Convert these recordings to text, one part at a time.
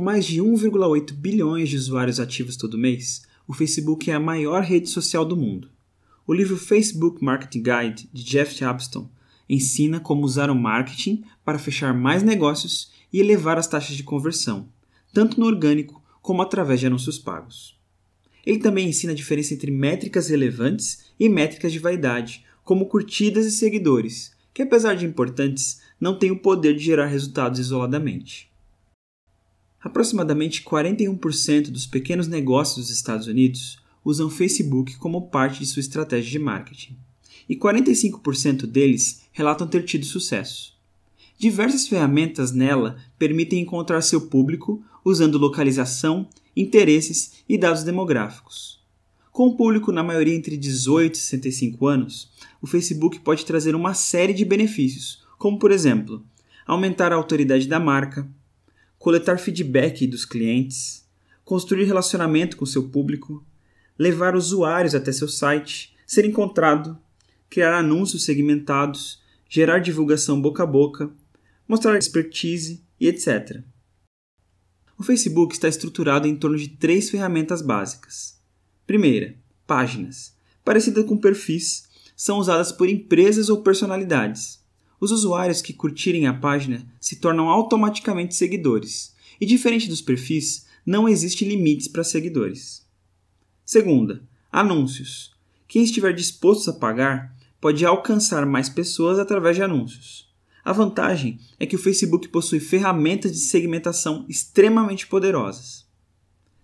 Com mais de 1,8 bilhões de usuários ativos todo mês, o Facebook é a maior rede social do mundo. O livro Facebook Marketing Guide, de Jeff Abston, ensina como usar o marketing para fechar mais negócios e elevar as taxas de conversão, tanto no orgânico como através de anúncios pagos. Ele também ensina a diferença entre métricas relevantes e métricas de vaidade, como curtidas e seguidores, que apesar de importantes, não têm o poder de gerar resultados isoladamente. Aproximadamente 41% dos pequenos negócios dos Estados Unidos usam Facebook como parte de sua estratégia de marketing, e 45% deles relatam ter tido sucesso. Diversas ferramentas nela permitem encontrar seu público usando localização, interesses e dados demográficos. Com o público na maioria entre 18 e 65 anos, o Facebook pode trazer uma série de benefícios, como por exemplo, aumentar a autoridade da marca, coletar feedback dos clientes, construir relacionamento com seu público, levar usuários até seu site, ser encontrado, criar anúncios segmentados, gerar divulgação boca a boca, mostrar expertise e etc. O Facebook está estruturado em torno de três ferramentas básicas. Primeira, páginas, parecidas com perfis, são usadas por empresas ou personalidades os usuários que curtirem a página se tornam automaticamente seguidores, e diferente dos perfis, não existe limites para seguidores. Segunda, anúncios. Quem estiver disposto a pagar pode alcançar mais pessoas através de anúncios. A vantagem é que o Facebook possui ferramentas de segmentação extremamente poderosas.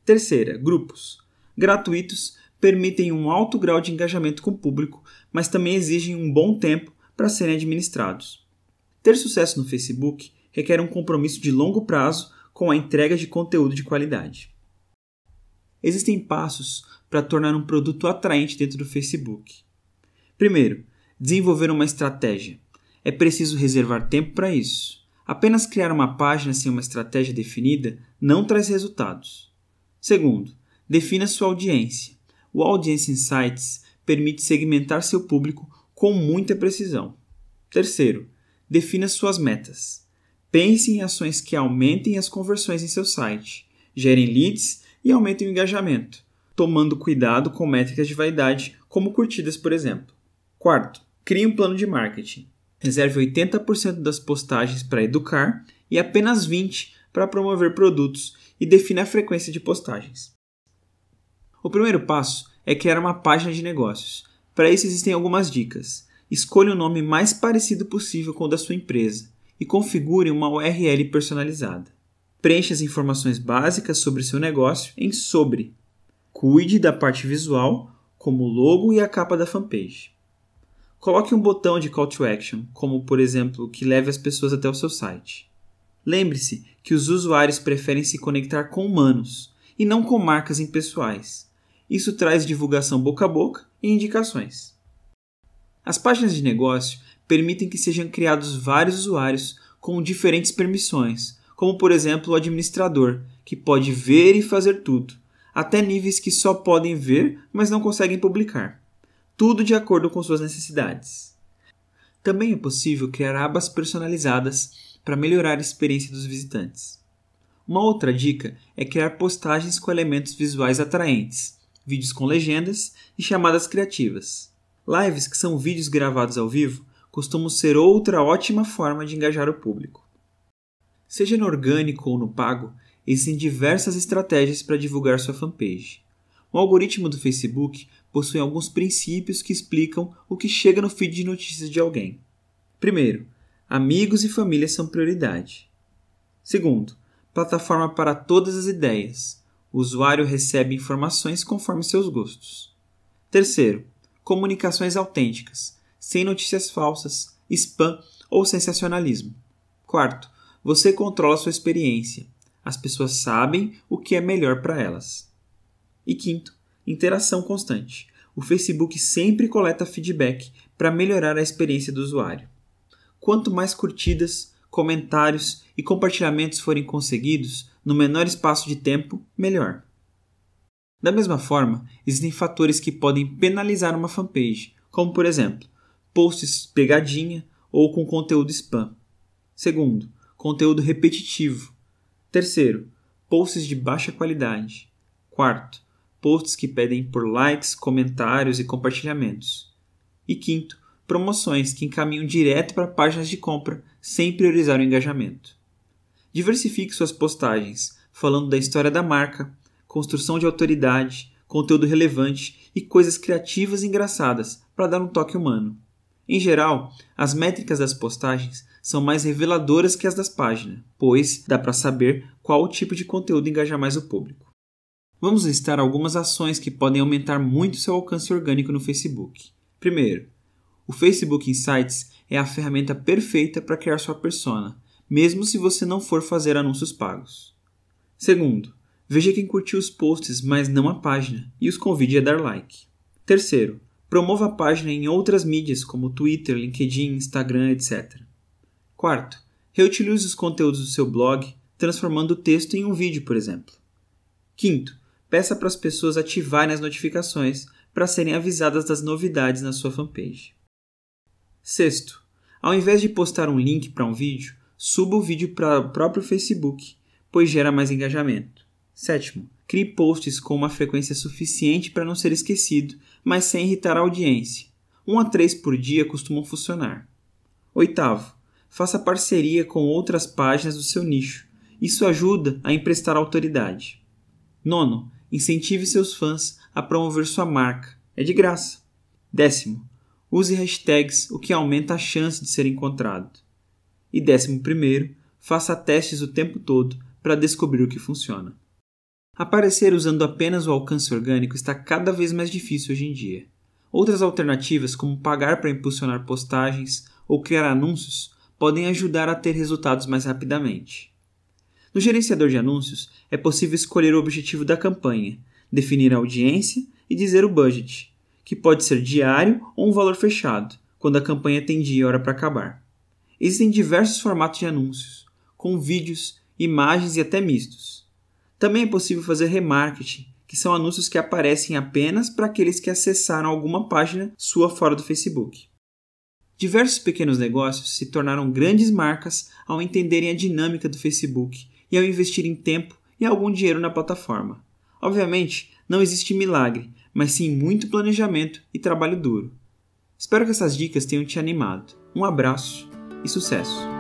Terceira, grupos. Gratuitos permitem um alto grau de engajamento com o público, mas também exigem um bom tempo para serem administrados. Ter sucesso no Facebook requer um compromisso de longo prazo com a entrega de conteúdo de qualidade. Existem passos para tornar um produto atraente dentro do Facebook. Primeiro, desenvolver uma estratégia. É preciso reservar tempo para isso. Apenas criar uma página sem uma estratégia definida não traz resultados. Segundo, defina sua audiência. O Audience Insights permite segmentar seu público com muita precisão. Terceiro, defina suas metas. Pense em ações que aumentem as conversões em seu site, gerem leads e aumentem o engajamento, tomando cuidado com métricas de vaidade, como curtidas, por exemplo. Quarto, crie um plano de marketing. Reserve 80% das postagens para educar e apenas 20% para promover produtos e defina a frequência de postagens. O primeiro passo é criar uma página de negócios, para isso existem algumas dicas. Escolha o nome mais parecido possível com o da sua empresa e configure uma URL personalizada. Preencha as informações básicas sobre seu negócio em sobre. Cuide da parte visual, como o logo e a capa da fanpage. Coloque um botão de call to action, como por exemplo, que leve as pessoas até o seu site. Lembre-se que os usuários preferem se conectar com humanos e não com marcas impessoais. Isso traz divulgação boca a boca e indicações. As páginas de negócio permitem que sejam criados vários usuários com diferentes permissões, como por exemplo o administrador, que pode ver e fazer tudo, até níveis que só podem ver, mas não conseguem publicar. Tudo de acordo com suas necessidades. Também é possível criar abas personalizadas para melhorar a experiência dos visitantes. Uma outra dica é criar postagens com elementos visuais atraentes, vídeos com legendas e chamadas criativas. Lives, que são vídeos gravados ao vivo, costumam ser outra ótima forma de engajar o público. Seja no orgânico ou no pago, existem diversas estratégias para divulgar sua fanpage. O algoritmo do Facebook possui alguns princípios que explicam o que chega no feed de notícias de alguém. Primeiro, amigos e família são prioridade. Segundo, plataforma para todas as ideias. O usuário recebe informações conforme seus gostos. Terceiro, comunicações autênticas, sem notícias falsas, spam ou sensacionalismo. Quarto, você controla sua experiência. As pessoas sabem o que é melhor para elas. E quinto, interação constante. O Facebook sempre coleta feedback para melhorar a experiência do usuário. Quanto mais curtidas, comentários e compartilhamentos forem conseguidos, no menor espaço de tempo, melhor. Da mesma forma, existem fatores que podem penalizar uma fanpage, como por exemplo, posts pegadinha ou com conteúdo spam. Segundo, conteúdo repetitivo. Terceiro, posts de baixa qualidade. Quarto, posts que pedem por likes, comentários e compartilhamentos. E quinto, promoções que encaminham direto para páginas de compra sem priorizar o engajamento. Diversifique suas postagens, falando da história da marca, construção de autoridade, conteúdo relevante e coisas criativas e engraçadas para dar um toque humano. Em geral, as métricas das postagens são mais reveladoras que as das páginas, pois dá para saber qual o tipo de conteúdo engaja mais o público. Vamos listar algumas ações que podem aumentar muito seu alcance orgânico no Facebook. Primeiro, o Facebook Insights é a ferramenta perfeita para criar sua persona, mesmo se você não for fazer anúncios pagos. Segundo, veja quem curtiu os posts, mas não a página, e os convide a dar like. Terceiro, promova a página em outras mídias como Twitter, LinkedIn, Instagram, etc. Quarto, reutilize os conteúdos do seu blog, transformando o texto em um vídeo, por exemplo. Quinto, peça para as pessoas ativarem as notificações para serem avisadas das novidades na sua fanpage. Sexto, ao invés de postar um link para um vídeo, suba o vídeo para o próprio Facebook, pois gera mais engajamento. Sétimo, crie posts com uma frequência suficiente para não ser esquecido, mas sem irritar a audiência. Um a três por dia costumam funcionar. Oitavo, faça parceria com outras páginas do seu nicho. Isso ajuda a emprestar autoridade. Nono, incentive seus fãs a promover sua marca. É de graça. Décimo, use hashtags, o que aumenta a chance de ser encontrado. E décimo primeiro, faça testes o tempo todo para descobrir o que funciona. Aparecer usando apenas o alcance orgânico está cada vez mais difícil hoje em dia. Outras alternativas, como pagar para impulsionar postagens ou criar anúncios, podem ajudar a ter resultados mais rapidamente. No gerenciador de anúncios, é possível escolher o objetivo da campanha, definir a audiência e dizer o budget, que pode ser diário ou um valor fechado, quando a campanha tem dia e hora para acabar. Existem diversos formatos de anúncios, com vídeos, imagens e até mistos. Também é possível fazer remarketing, que são anúncios que aparecem apenas para aqueles que acessaram alguma página sua fora do Facebook. Diversos pequenos negócios se tornaram grandes marcas ao entenderem a dinâmica do Facebook e ao investirem tempo e algum dinheiro na plataforma. Obviamente, não existe milagre, mas sim muito planejamento e trabalho duro. Espero que essas dicas tenham te animado. Um abraço e sucesso!